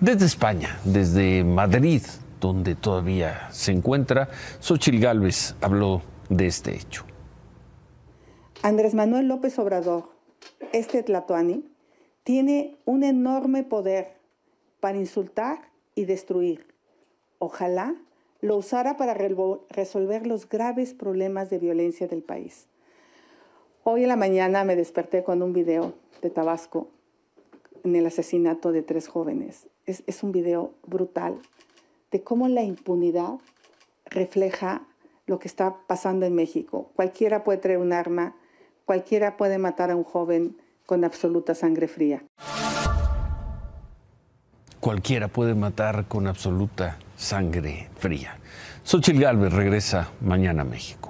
Desde España, desde Madrid, donde todavía se encuentra, Xochil Gálvez habló de este hecho. Andrés Manuel López Obrador, este Tlatoani, tiene un enorme poder para insultar y destruir. Ojalá lo usara para resolver los graves problemas de violencia del país. Hoy en la mañana me desperté con un video de Tabasco en el asesinato de tres jóvenes es, un video brutal de cómo la impunidad refleja lo que está pasando en México. Cualquiera puede traer un arma, cualquiera puede matar a un joven con absoluta sangre fría. Cualquiera puede matar con absoluta sangre fría. Sochil Galvez regresa mañana a México.